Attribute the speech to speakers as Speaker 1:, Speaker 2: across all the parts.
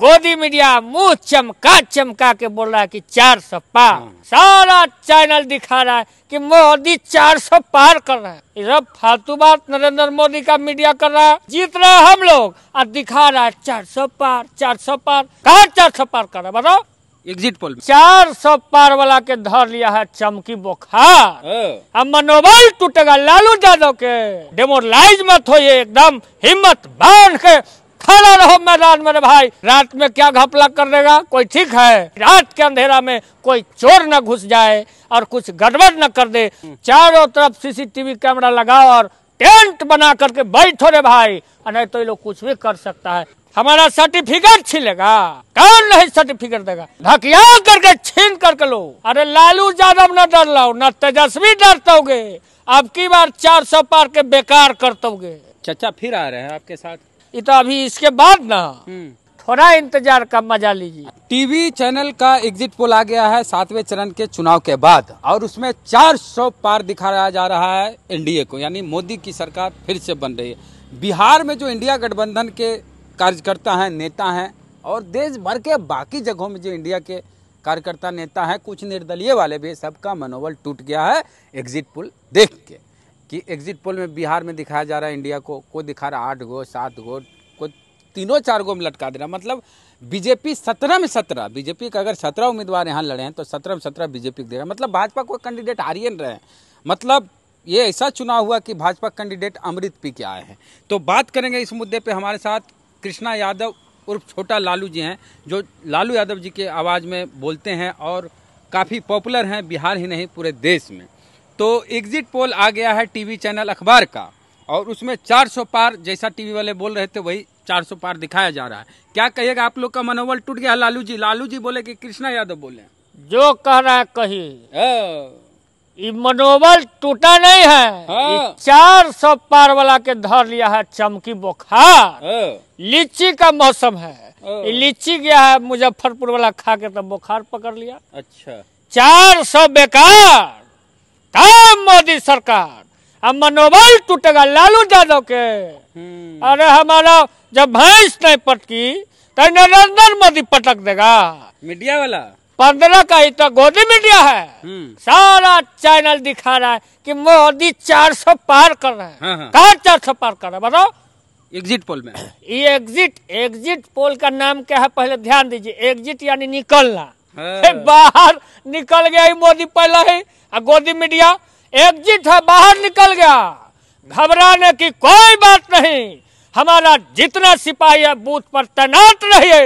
Speaker 1: गोदी मीडिया मुंह चमका चमका के बोल रहा है कि चार सौ पार हाँ। सारा चैनल दिखा रहा है कि मोदी चार सौ पार कर रहा है फालतू बात नरेंद्र मोदी का मीडिया कर रहा है जीत रहे हम लोग और दिखा रहा है चार सौ पार चार सौ पार कहा चार सौ पार कर रहा है बताओ एग्जिट पोल चार सौ पार वाला के धर लिया है चमकी बोखार हाँ। अब मनोबल टूटेगा लालू यादव के डेमोरलाइज मत हो एकदम हिम्मत बांध के खड़ा रहो मैदान मेरे भाई रात में क्या घपला कर देगा कोई ठीक है रात के अंधेरा में कोई चोर न घुस जाए और कुछ गड़बड़ न कर दे चारों तरफ सीसीटीवी कैमरा लगाओ और टेंट बना करके बैठो रे भाई नहीं तो ये लोग कुछ भी कर सकता है हमारा सर्टिफिकेट छीलेगा कौन नहीं सर्टिफिकेट देगा धकिया करके छीन करके लो अरे लालू यादव न डर लो न तेजस्वी डरतोगे अब की बार चार सौ पार के बेकार करतोगे चाचा फिर आ रहे हैं आपके साथ ये तो अभी इसके बाद ना हम्म। थोड़ा इंतजार का मजा लीजिए
Speaker 2: टीवी चैनल का एग्जिट पोल आ गया है सातवें चरण के चुनाव के बाद और उसमें 400 पार दिखाया जा रहा है एनडीए को यानी मोदी की सरकार फिर से बन रही है बिहार में जो इंडिया गठबंधन के कार्यकर्ता हैं नेता हैं और देश भर के बाकी जगहों में जो इंडिया के कार्यकर्ता नेता हैं कुछ निर्दलीय वाले भी सबका मनोबल टूट गया है एग्जिट पुल देख के कि एग्जिट पोल में बिहार में दिखाया जा रहा है इंडिया को कोई दिखा रहा आठ गो सात गो कोई तीनों चार गो में लटका दे रहा मतलब बीजेपी सत्रह में सत्रह बीजेपी का अगर सत्रह उम्मीदवार यहाँ लड़े हैं तो सत्रह में सत्रह बीजेपी को रहा मतलब भाजपा कोई कैंडिडेट हार नहीं रहे हैं मतलब ये ऐसा चुनाव हुआ कि भाजपा कैंडिडेट अमृत पी के आए हैं तो बात करेंगे इस मुद्दे पे हमारे साथ कृष्णा यादव उर्फ छोटा लालू जी हैं जो लालू यादव जी के आवाज़ में बोलते हैं और काफ़ी पॉपुलर हैं बिहार ही नहीं पूरे देश में तो एग्जिट पोल आ गया है टीवी चैनल अखबार का और उसमें 400 पार जैसा टीवी वाले बोल रहे थे वही 400 पार दिखाया जा रहा है क्या कहिएगा आप लोग
Speaker 1: का मनोबल टूट गया लालू जी लालू जी बोले कि कृष्णा यादव बोले जो कह रहा है कही मनोबल टूटा नहीं है हाँ। चार सौ पार वाला के धर लिया है चमकी बुखार लीची का मौसम है लीची गया है मुजफ्फरपुर वाला खा के तब बुखार पकड़ लिया अच्छा चार सौ बेकार तब मोदी सरकार अब मनोबल टूटेगा लालू यादव के हम्म। अरे हमारा जब भैंस नहीं पटकी तो नरेंद्र मोदी पटक देगा मीडिया वाला पंद्रह का ही तो गोदी मीडिया है हम्म। सारा चैनल दिखा रहा है कि मोदी चार सौ पार कर रहे हैं हाँ, हाँ। कहा चार सौ पार कर रहे हैं बताओ एग्जिट पोल में ये एग्जिट एग्जिट पोल का नाम क्या है पहले ध्यान दीजिए एग्जिट यानी निकलना हाँ। बाहर निकल गया मोदी पहले ही गोदी मीडिया एग्जिट है बाहर निकल गया घबराने की कोई बात नहीं हमारा जितना सिपाही है बूथ पर तैनात रहिए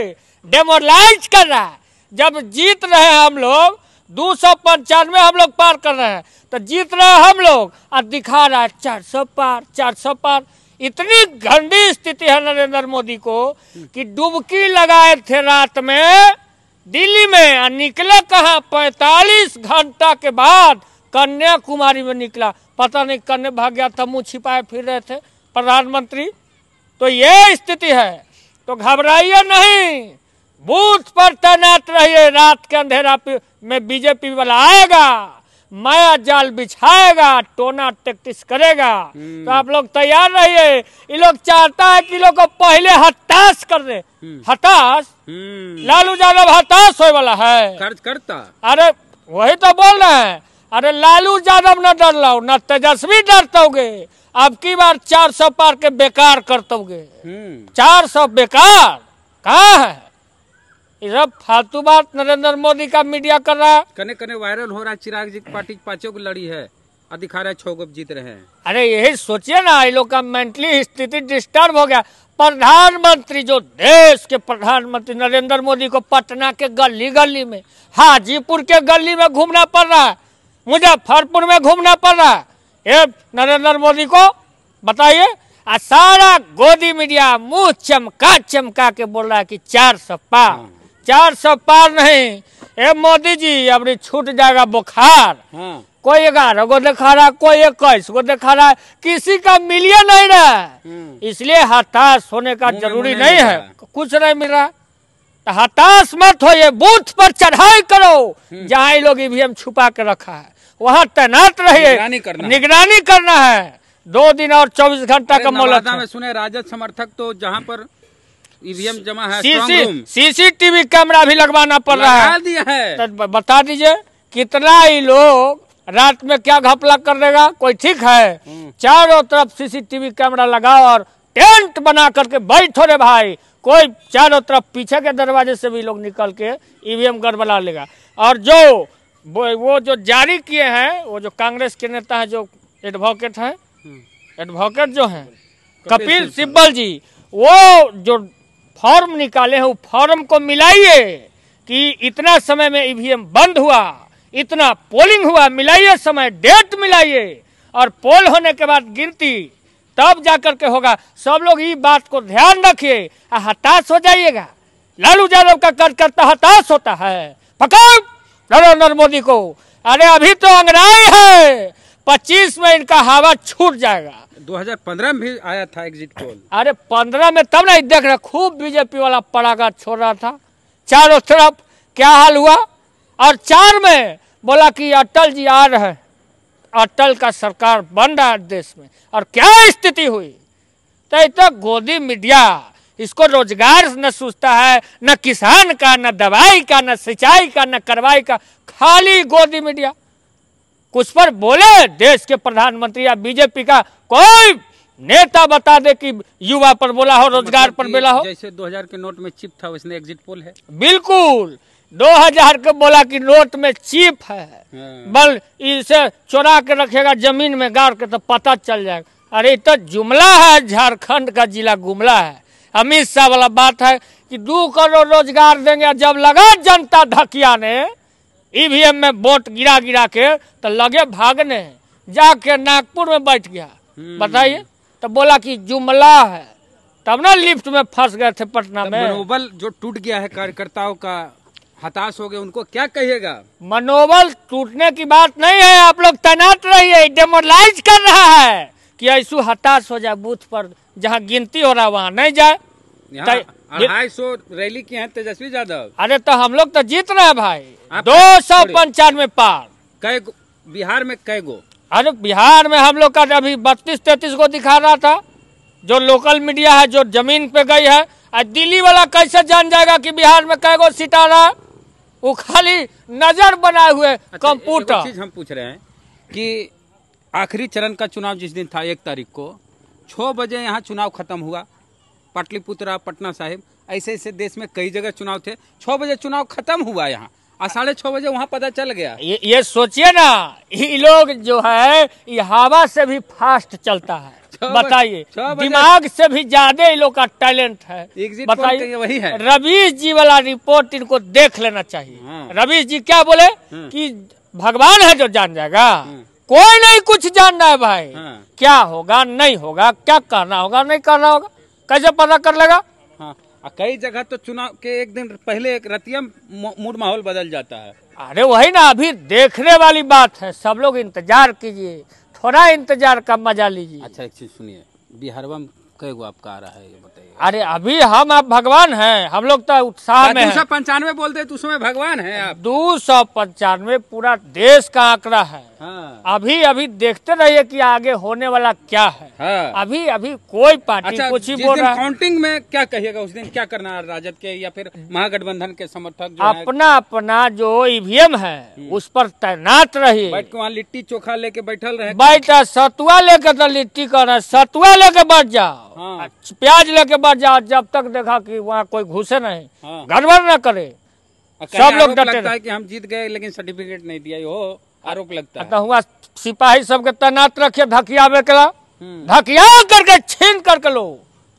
Speaker 1: डेमोलाइज कर रहा है जब जीत रहे हैं हम लोग दो सौ पंचानवे हम लोग पार कर रहे हैं तो जीत रहे हैं हम लोग और दिखा रहा है चार सौ पार चार सौ पार इतनी गंदी स्थिति है नरेंद्र मोदी को कि डुबकी लगाए थे रात में दिल्ली में आ निकला कहाँ पैंतालीस घंटा के बाद कन्याकुमारी में निकला पता नहीं कन्या भाग गया था मुँह छिपाए फिर रहे थे प्रधानमंत्री तो ये स्थिति है तो घबराइए नहीं बूथ पर तैनात रहिए रात के अंधेरा में बीजेपी वाला आएगा माया जाल बिछाएगा टोना टेक्टिस करेगा हम्म। तो आप लोग तैयार रहिए ये लोग चाहता है कि लोग को पहले हताश कर दे हम्म। हताश हम्म। लालू यादव हताश होने वाला है खर्च करता अरे वही तो बोल रहे हैं अरे लालू यादव न डर लाओ न तेजस्वी डरतोगे अब की बार चार सौ पार के बेकार करतोगे चार सौ बेकार कहा है सब फालतू बात नरेंद्र मोदी का मीडिया कर रहा है कने कने वायरल हो रहा है चिराग जी की पार्टी पांचों की लड़ी है और दिखा रहे छो जीत रहे हैं अरे यही सोचिए ना ये लोग का मेंटली स्थिति डिस्टर्ब हो गया प्रधानमंत्री जो देश के प्रधानमंत्री नरेंद्र मोदी को पटना के गली गली में हाजीपुर के गली में घूमना पड़ रहा है मुजफ्फरपुर में घूमना पड़ रहा है ये नरेंद्र मोदी को बताइए आ सारा गोदी मीडिया मुंह चमका चमका के बोल रहा है कि चार सौ पाँच हाँ। चार सौ पार नहीं ए मोदी जी अपनी छूट जाएगा बुखार हाँ। कोई ग्यारह को दिखा रहा कोई इक्कीस को दिखा रहा किसी का मिलिए नहीं रहा हम्म। इसलिए हताश होने का जरूरी नहीं, नहीं है कुछ नहीं मिल रहा तो हताश मत हो ये बूथ पर चढ़ाई करो हम्म। जहाँ लोग ईवीएम छुपा के रखा है वहाँ तैनात रहिए निगरानी करना निगरानी करना है दो दिन और चौबीस घंटा का मौला
Speaker 2: सुने राजद समर्थक तो जहाँ पर ईवीएम जमा है सीसी
Speaker 1: सीसीटीवी कैमरा भी लगवाना पड़ रहा है दिया है तो बता दीजिए कितना ही लोग रात में क्या घपला कर देगा कोई ठीक है हम्म। चारों तरफ सीसीटीवी कैमरा लगाओ और टेंट बना करके बैठो रे भाई कोई चारों तरफ पीछे के दरवाजे से भी लोग निकल के ईवीएम गड़बड़ा लेगा और जो वो जो जारी किए हैं वो जो कांग्रेस के नेता है जो एडवोकेट है एडवोकेट जो है कपिल सिब्बल जी वो जो फॉर्म निकाले हैं वो फॉर्म को मिलाइए कि इतना समय में ईवीएम बंद हुआ इतना पोलिंग हुआ मिलाइए समय डेट मिलाइए और पोल होने के बाद गिनती तब जाकर के होगा सब लोग इस बात को ध्यान रखिए हताश हो जाइएगा लालू यादव का कार्यकर्ता हताश होता है पकड़ नरेंद्र मोदी को अरे अभी तो अंगनाई है पच्चीस में इनका हवा छूट जाएगा 2015 में भी आया था एग्जिट पोल अरे 15 में तब नहीं देख रहे खूब बीजेपी वाला पड़ागा छोड़ रहा था चारों तरफ क्या हाल हुआ और चार में बोला कि अटल जी आ रहे अटल का सरकार बन रहा है देश में और क्या स्थिति हुई तो तो गोदी मीडिया इसको रोजगार न सूझता है न किसान का न दवाई का न सिंचाई का न कार्रवाई का खाली गोदी मीडिया कुछ पर बोले देश के प्रधानमंत्री या बीजेपी का कोई नेता बता दे कि युवा पर बोला हो मतलब रोजगार पर बोला हो
Speaker 2: जैसे 2000 के नोट में चिप था उसने एग्जिट
Speaker 1: पोल है बिल्कुल 2000 के बोला कि नोट में चिप है हाँ। बल इसे चोरा के रखेगा जमीन में गाड़ के तो पता चल जाएगा अरे तो जुमला है झारखंड का जिला गुमला है अमित शाह वाला बात है कि दो करोड़ रोजगार देंगे जब लगा जनता धकिया ने ईवीएम में वोट गिरा गिरा के तो लगे भागने जाके नागपुर में बैठ गया हम्म। बताइए तो बोला कि जुमला है तब ना लिफ्ट में फंस गए थे पटना में मनोबल जो टूट गया है कार्यकर्ताओं का हताश हो गए उनको क्या कहिएगा मनोबल टूटने की बात नहीं है आप लोग तैनात रहिए डेमोलाइज कर रहा है कि ऐसु हताश हो जाए बूथ पर जहाँ गिनती हो रहा वहाँ नहीं जाए ढाई सौ रैली किए हैं तेजस्वी यादव अरे तो हम लोग तो जीत रहे हैं भाई दो सौ पंचानवे पार कई बिहार में कई गो अरे बिहार में हम लोग का अभी बत्तीस तैतीस को दिखा रहा था जो लोकल मीडिया है जो जमीन पे गई है दिल्ली वाला कैसे जान जाएगा कि बिहार में कै गो सीटा रहा वो खाली नजर बनाए हुए अच्छा, कंप्यूटर चीज
Speaker 2: हम पूछ रहे हैं कि आखिरी चरण का चुनाव जिस दिन था एक तारीख को छह बजे यहाँ चुनाव खत्म हुआ पाटलिपुत्रा पटना साहिब ऐसे ऐसे देश में कई जगह चुनाव थे छह बजे चुनाव खत्म हुआ यहाँ और साढ़े छह बजे वहाँ पता चल गया ये ये सोचिए ना
Speaker 1: ये लोग जो है ये हवा से भी फास्ट चलता है बताइए दिमाग से भी ज्यादा इन लोग का टैलेंट
Speaker 2: है बताइए वही है
Speaker 1: रवीश जी वाला रिपोर्ट इनको देख लेना चाहिए हाँ। रवीश जी क्या बोले हाँ। कि भगवान है जो जान जाएगा हाँ। कोई नहीं कुछ जानना है भाई क्या होगा नहीं होगा क्या करना होगा नहीं करना होगा कैसे पता कर लेगा आ कई जगह तो चुनाव के एक दिन
Speaker 2: पहले एक रतिया मूड माहौल बदल जाता है
Speaker 1: अरे वही ना अभी देखने वाली बात है सब लोग इंतजार कीजिए थोड़ा इंतजार का मजा लीजिए अच्छा एक
Speaker 2: चीज सुनिए बिहारवा में कई गो आपका आ रहा है ये
Speaker 1: बताइए अरे अभी हम आप भगवान हैं हम लोग तो उत्साह में दो सौ पंचानवे बोलते तो उसमें भगवान है दो सौ पंचानवे पूरा देश का आंकड़ा है हाँ। अभी अभी देखते रहिए कि आगे होने वाला क्या है हाँ। अभी अभी कोई पार्टी अच्छा, कुछ ही बोल रहा है काउंटिंग
Speaker 2: में क्या कहिएगा उस दिन क्या करना है राजद के या फिर महागठबंधन के समर्थक जो अपना
Speaker 1: अपना जो ईवीएम e है हम्म। उस पर तैनात रही बैठ
Speaker 2: के वहाँ लिट्टी चोखा लेके बैठल रहे बैठा
Speaker 1: सतुआ लेके तो लिट्टी कर सतुआ लेके बैठ जाओ हाँ। प्याज लेके बैठ जाओ जब तक देखा की वहाँ कोई घुसे नहीं हाँ। गड़बड़ न करे सब लोग डरते हम जीत गए लेकिन सर्टिफिकेट नहीं दिया हो आरोप लगता है तो हुआ सिपाही सबके तैनात रखिए धकिया बेकला धकिया हम्म। करके छीन करके लो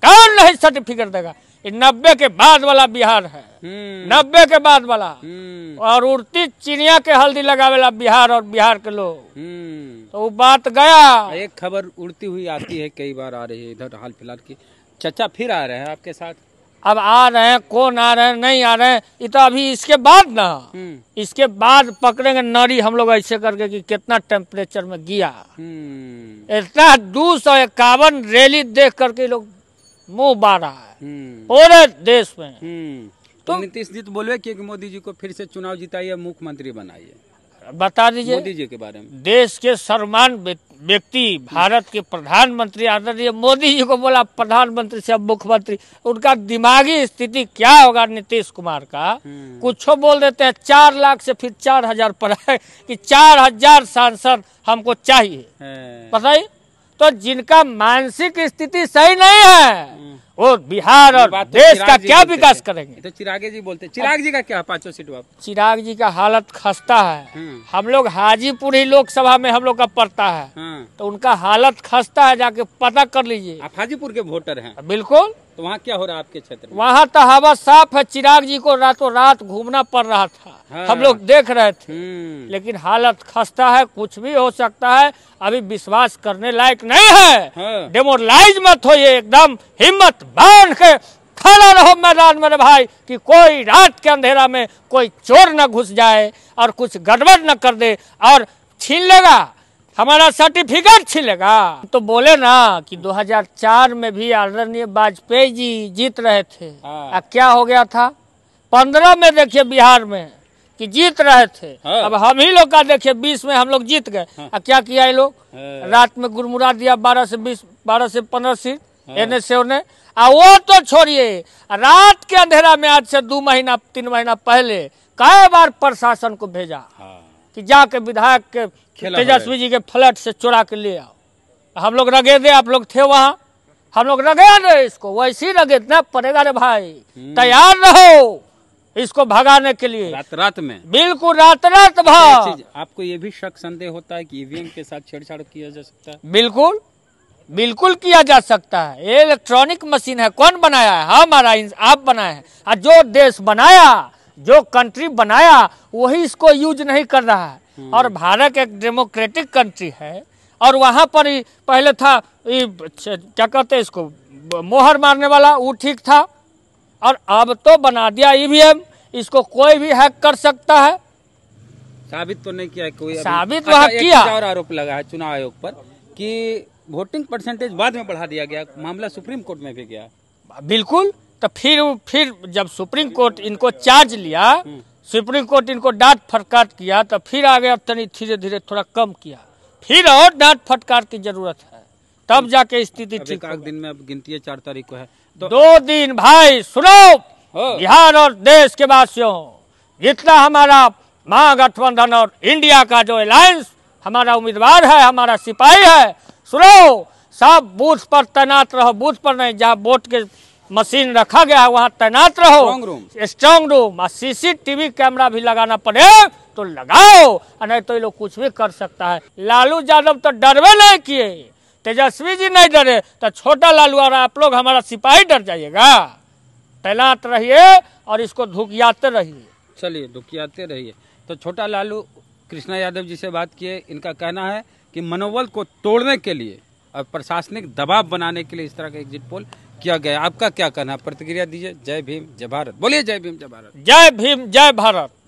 Speaker 1: कौन नहीं सर्टिफिकेट देगा नब्बे के बाद वाला बिहार है हम्म। नब्बे के बाद वाला हम्म। और उड़ती चिड़िया के हल्दी लगावेला बिहार और बिहार के लोग तो वो बात गया
Speaker 2: एक खबर उड़ती हुई आती है कई बार आ रही है इधर हाल फिलहाल की
Speaker 1: चचा फिर आ रहे हैं आपके साथ अब आ रहे हैं कौन आ रहे हैं नहीं आ रहे हैं तो अभी इसके बाद ना हम्म। इसके बाद पकड़ेंगे नरी हम लोग ऐसे करके कि कितना टेम्परेचर में गिया हम्म। इतना दो सौ इक्यावन रैली देख करके लोग मुंह बारा है हम्म। पूरे देश में तो
Speaker 2: नीतीश जी तो बोलवे कि मोदी जी को फिर से चुनाव जिताइए मुख्यमंत्री बनाइए बता दीजिए मोदी जी
Speaker 1: के बारे में देश के सर्वमान व्यक्ति भारत के प्रधानमंत्री आदरणीय मोदी जी को बोला प्रधानमंत्री से मुख्यमंत्री उनका दिमागी स्थिति क्या होगा नीतीश कुमार का हम्म। कुछ बोल देते हैं चार लाख से फिर चार हजार पर है कि चार हजार सांसद हमको चाहिए पता ही तो जिनका मानसिक स्थिति सही नहीं है हम्म। वो बिहार और तो देश का क्या विकास करेंगे
Speaker 2: तो चिराग जी बोलते चिराग जी का क्या पांचों सीट
Speaker 1: चिराग जी का हालत खस्ता है हम्म। हम लोग हाजीपुर ही लोकसभा में हम लोग का पड़ता है हम्म। तो उनका हालत खस्ता है जाके पता कर लीजिए आप हाजीपुर के वोटर हैं बिल्कुल
Speaker 2: तो वहाँ क्या हो रहा है आपके क्षेत्र में
Speaker 1: वहाँ तो हवा साफ है चिराग जी को रातों रात घूमना पड़ रहा था हाँ। हम लोग देख रहे थे हम्म। लेकिन हालत खस्ता है कुछ भी हो सकता है अभी विश्वास करने लायक नहीं है डेमोरलाइज हाँ। मत हो ये एकदम हिम्मत बांध के खड़ा रहो मैदान मेरे भाई कि कोई रात के अंधेरा में कोई चोर न घुस जाए और कुछ गड़बड़ न कर दे और छीन लेगा हमारा सर्टिफिकेट छिलेगा तो बोले ना कि 2004 में भी आदरणीय वाजपेयी जी जीत रहे थे आ, हाँ। क्या हो गया था पंद्रह में देखिए बिहार में कि जीत रहे थे आ, हाँ। अब हम ही लोग का देखिए बीस में हम लोग जीत गए हाँ। क्या किया ये लोग रात में गुरमुरा दिया बारह से बीस बारह से पंद्रह सीट एन एस ने आ वो तो छोड़िए रात के अंधेरा में आज से दो महीना तीन महीना पहले कई बार प्रशासन को भेजा हाँ। कि जाके विधायक के तेजस्वी जी के फ्लैट से चुरा के ले आओ हम लोग रगे दे आप लोग थे वहाँ हम लोग रगे रहे इसको वैसी रगे इतना पड़ेगा रे भाई हम्म। तैयार रहो इसको भगाने
Speaker 2: के लिए रात रात में
Speaker 1: बिल्कुल रात रात तो भर
Speaker 2: आपको ये भी शक
Speaker 1: संदेह होता है कि ईवीएम के साथ छेड़छाड़ किया जा सकता है बिल्कुल बिल्कुल किया जा सकता है ये इलेक्ट्रॉनिक मशीन है कौन बनाया है हमारा आप बनाए हैं और जो देश बनाया जो कंट्री बनाया वही इसको यूज नहीं कर रहा है हम्म। और भारत एक डेमोक्रेटिक कंट्री है और वहाँ पर ही पहले था अच्छा, क्या कहते हैं इसको मोहर मारने वाला वो ठीक था और अब तो बना दिया ईवीएम e इसको कोई भी हैक कर सकता है
Speaker 2: साबित तो नहीं किया कोई साबित अच्छा, वहाँ किया और आरोप लगा है चुनाव आयोग पर कि वोटिंग परसेंटेज बाद में बढ़ा दिया गया
Speaker 1: मामला सुप्रीम कोर्ट में भी गया बिल्कुल तो फिर फिर जब सुप्रीम कोर्ट इनको चार्ज लिया हम्म। सुप्रीम कोर्ट इनको डांट फटकार किया तो फिर आगे अब तनी धीरे धीरे थोड़ा कम किया फिर और डांट फटकार की जरूरत है तब जाके स्थिति ठीक एक दिन में अब गिनती है चार तारीख को है तो... दो दिन भाई सुनो हाँ। बिहार और देश के वासियों जितना हमारा महागठबंधन और इंडिया का जो अलायंस हमारा उम्मीदवार है हमारा सिपाही है सुनो सब बूथ पर तैनात रहो बूथ पर नहीं जहाँ वोट के मशीन रखा गया है वहाँ तैनात रहो स्ट्रॉन्ग रूम और सीसीटीवी कैमरा भी लगाना पड़े तो लगाओ नहीं तो ये लोग कुछ भी कर सकता है लालू यादव तो डरवे नहीं किए तेजस्वी जी नहीं डरे तो छोटा लालू और आप लोग हमारा सिपाही डर जाइएगा तैनात रहिए और इसको धुकियाते रहिए चलिए धुकियाते रहिए तो छोटा लालू कृष्णा यादव जी से बात
Speaker 2: किए इनका कहना है कि मनोबल को तोड़ने के लिए और प्रशासनिक दबाव बनाने के लिए इस तरह का एग्जिट पोल किया गया आपका क्या कहना प्रतिक्रिया दीजिए जय भीम जय भारत बोलिए जय भीम जय भारत जय भीम जय भारत